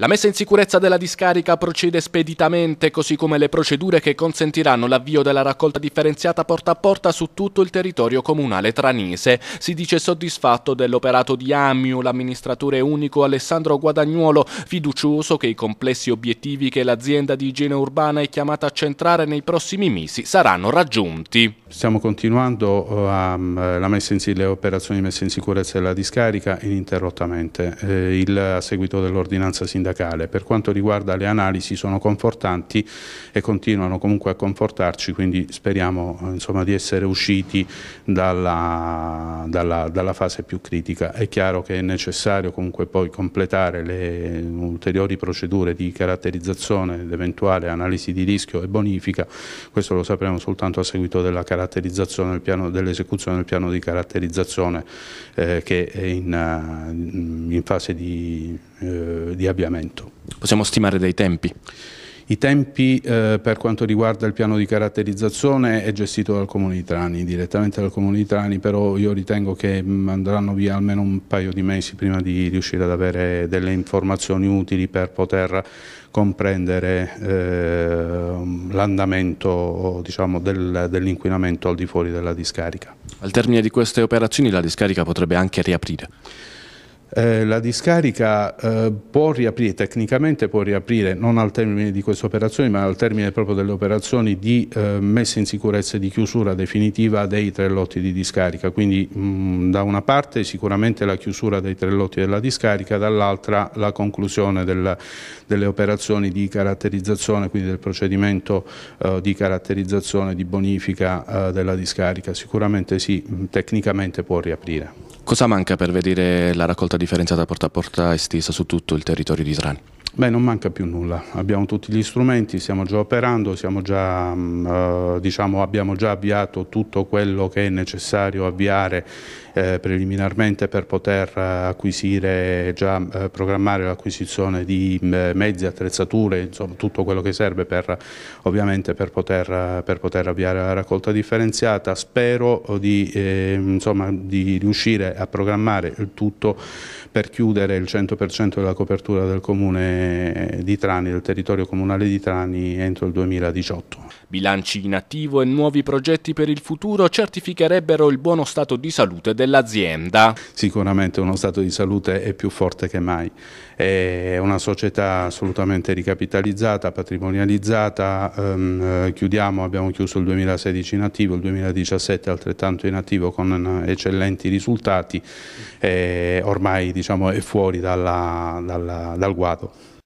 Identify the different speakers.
Speaker 1: La messa in sicurezza della discarica procede speditamente, così come le procedure che consentiranno l'avvio della raccolta differenziata porta a porta su tutto il territorio comunale tranise. Si dice soddisfatto dell'operato di Amiu, l'amministratore unico Alessandro Guadagnuolo, fiducioso che i complessi obiettivi che l'azienda di igiene urbana è chiamata a centrare nei prossimi mesi saranno raggiunti.
Speaker 2: Stiamo continuando eh, a, mm, eh, in, le operazioni di messa in sicurezza della discarica ininterrottamente. Eh, il, a seguito dell'ordinanza sindacale sindacale. Per quanto riguarda le analisi sono confortanti e continuano comunque a confortarci, quindi speriamo eh, insomma, di essere usciti dalla, dalla, dalla fase più critica. È chiaro che è necessario comunque poi completare le eh, ulteriori procedure di caratterizzazione ed eventuale analisi di rischio e bonifica, questo lo sapremo soltanto a seguito della caratterizzazione dell'esecuzione del piano di caratterizzazione eh, che è in, eh, in in fase di, eh, di avviamento. Possiamo stimare dei tempi? I tempi eh, per quanto riguarda il piano di caratterizzazione è gestito dal Comune di Trani, direttamente dal Comune di Trani, però io ritengo che mm, andranno via almeno un paio di mesi prima di riuscire ad avere delle informazioni utili per poter comprendere eh, l'andamento diciamo, del, dell'inquinamento al di fuori della discarica. Al termine di queste operazioni la discarica potrebbe anche riaprire? Eh, la discarica eh, può riaprire, tecnicamente può riaprire, non al termine di queste operazioni, ma al termine proprio delle operazioni di eh, messa in sicurezza e di chiusura definitiva dei tre lotti di discarica. Quindi mh, mm, da una parte sicuramente la chiusura dei tre lotti della discarica, dall'altra la conclusione del, delle operazioni di caratterizzazione, quindi del procedimento eh, di caratterizzazione, di bonifica eh, della discarica. Sicuramente sì, mm, tecnicamente può riaprire.
Speaker 1: Cosa manca per vedere la raccolta differenziata porta a porta estesa su tutto il territorio di Israele.
Speaker 2: Beh, non manca più nulla, abbiamo tutti gli strumenti, stiamo già operando, stiamo già, mm, eh, diciamo, abbiamo già avviato tutto quello che è necessario avviare eh, preliminarmente per poter eh, acquisire, già programmare l'acquisizione di mm, mezzi, attrezzature, insomma tutto quello che serve per, ovviamente per poter, per poter avviare la raccolta differenziata. Spero di, insomma, di riuscire a programmare il tutto per chiudere il 100% della copertura del Comune eh, di Trani, del territorio comunale di Trani entro il 2018. Bilanci in attivo e nuovi progetti per il futuro certificherebbero il buono stato di salute
Speaker 1: dell'azienda.
Speaker 2: Sicuramente uno stato di salute è più forte che mai, è una società assolutamente ricapitalizzata, patrimonializzata, ehm, eh, chiudiamo, abbiamo chiuso il 2016 in attivo, il 2017 altrettanto in attivo con eh, eccellenti risultati, eh, ormai diciamo, è fuori dalla, dalla, dal guado.